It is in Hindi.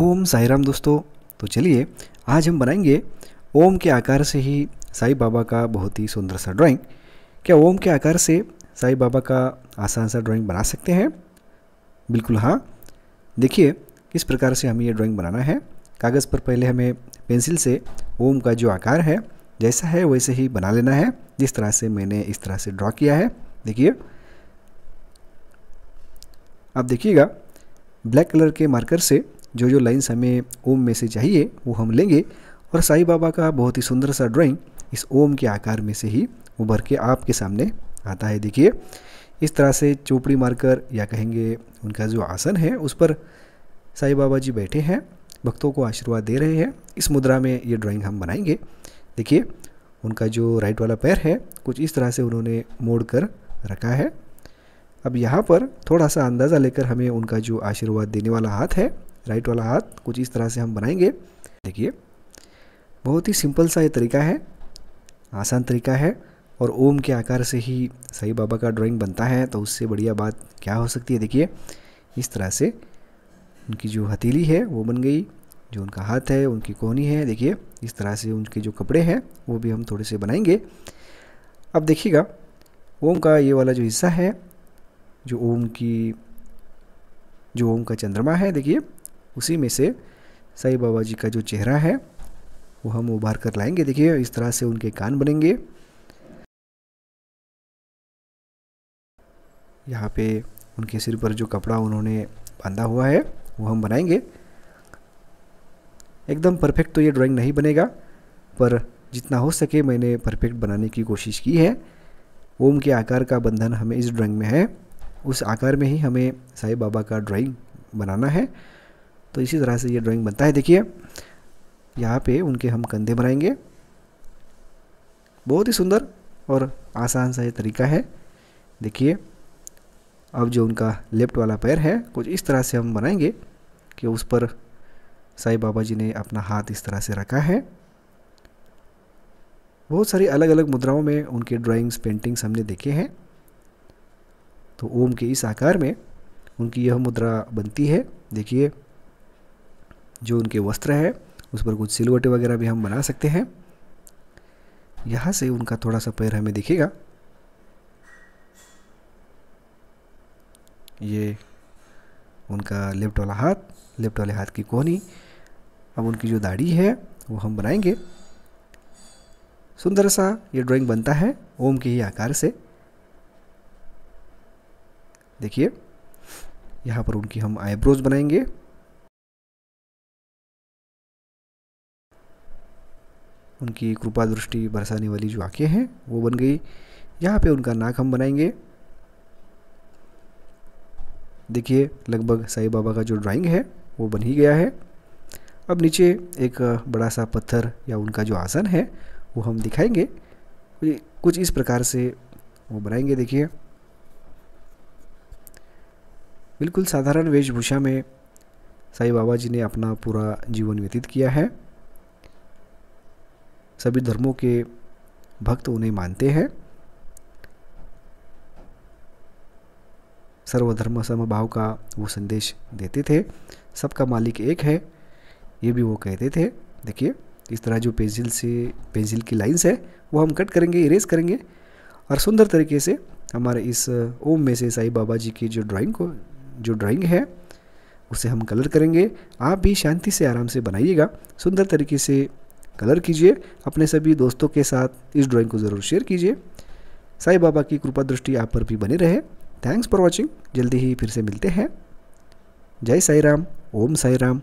ओम साई राम दोस्तों तो चलिए आज हम बनाएंगे ओम के आकार से ही साई बाबा का बहुत ही सुंदर सा ड्राइंग क्या ओम के आकार से साई बाबा का आसान सा ड्राइंग बना सकते हैं बिल्कुल हाँ देखिए किस प्रकार से हमें ये ड्राइंग बनाना है कागज़ पर पहले हमें पेंसिल से ओम का जो आकार है जैसा है वैसे ही बना लेना है जिस तरह से मैंने इस तरह से ड्रॉ किया है देखिए आप देखिएगा ब्लैक कलर के मार्कर से जो जो लाइन्स हमें ओम में से चाहिए वो हम लेंगे और साई बाबा का बहुत ही सुंदर सा ड्राइंग इस ओम के आकार में से ही उभर के आपके सामने आता है देखिए इस तरह से चोपड़ी मारकर या कहेंगे उनका जो आसन है उस पर साई बाबा जी बैठे हैं भक्तों को आशीर्वाद दे रहे हैं इस मुद्रा में ये ड्राइंग हम बनाएंगे देखिए उनका जो राइट वाला पैर है कुछ इस तरह से उन्होंने मोड़ कर रखा है अब यहाँ पर थोड़ा सा अंदाज़ा लेकर हमें उनका जो आशीर्वाद देने वाला हाथ है राइट वाला हाथ कुछ इस तरह से हम बनाएंगे देखिए बहुत ही सिंपल सा ये तरीका है आसान तरीका है और ओम के आकार से ही साई बाबा का ड्राइंग बनता है तो उससे बढ़िया बात क्या हो सकती है देखिए इस तरह से उनकी जो हथेली है वो बन गई जो उनका हाथ है उनकी कोहनी है देखिए इस तरह से उनके जो कपड़े हैं वो भी हम थोड़े से बनाएंगे अब देखिएगा ओम का ये वाला जो हिस्सा है जो ओम की जो ओम का चंद्रमा है देखिए उसी में से साई बाबा जी का जो चेहरा है वो हम उभार कर लाएंगे देखिए इस तरह से उनके कान बनेंगे यहाँ पे उनके सिर पर जो कपड़ा उन्होंने बांधा हुआ है वो हम बनाएंगे एकदम परफेक्ट तो ये ड्राइंग नहीं बनेगा पर जितना हो सके मैंने परफेक्ट बनाने की कोशिश की है ओम के आकार का बंधन हमें इस ड्राइंग में है उस आकार में ही हमें साईं बाबा का ड्राइंग बनाना है तो इसी तरह से ये ड्राइंग बनता है देखिए यहाँ पे उनके हम कंधे बनाएंगे बहुत ही सुंदर और आसान सा ये तरीका है देखिए अब जो उनका लेफ्ट वाला पैर है कुछ इस तरह से हम बनाएंगे कि उस पर साई बाबा जी ने अपना हाथ इस तरह से रखा है बहुत सारी अलग अलग मुद्राओं में उनके ड्राइंग्स पेंटिंग्स हमने देखे हैं तो ओम के इस आकार में उनकी यह मुद्रा बनती है देखिए जो उनके वस्त्र है उस पर कुछ सिलवटे वगैरह भी हम बना सकते हैं यहाँ से उनका थोड़ा सा पैर हमें दिखेगा ये उनका लेफ्ट वाला हाथ लेफ्ट वाले हाथ की कोहनी अब उनकी जो दाढ़ी है वो हम बनाएंगे सुंदर सा ये ड्राइंग बनता है ओम के ही आकार से देखिए यहाँ पर उनकी हम आईब्रोज बनाएंगे उनकी कृपा दृष्टि बरसाने वाली जो आँखें हैं वो बन गई यहाँ पे उनका नाक हम बनाएंगे देखिए लगभग साईं बाबा का जो ड्राइंग है वो बन ही गया है अब नीचे एक बड़ा सा पत्थर या उनका जो आसन है वो हम दिखाएंगे कुछ इस प्रकार से वो बनाएंगे देखिए बिल्कुल साधारण वेशभूषा में साईं बाबा जी ने अपना पूरा जीवन व्यतीत किया है सभी धर्मों के भक्त उन्हें मानते हैं सर्वधर्म समभाव का वो संदेश देते थे सबका मालिक एक है ये भी वो कहते थे देखिए इस तरह जो पेंसिल से पेंसिल की लाइंस है वो हम कट करेंगे इरेज करेंगे और सुंदर तरीके से हमारे इस ओम में से साईं बाबा जी की जो ड्राइंग को जो ड्राइंग है उसे हम कलर करेंगे आप भी शांति से आराम से बनाइएगा सुंदर तरीके से कलर कीजिए अपने सभी दोस्तों के साथ इस ड्राइंग को ज़रूर शेयर कीजिए साई बाबा की कृपा दृष्टि आप पर भी बनी रहे थैंक्स फॉर वॉचिंग जल्दी ही फिर से मिलते हैं जय साई राम ओम साई राम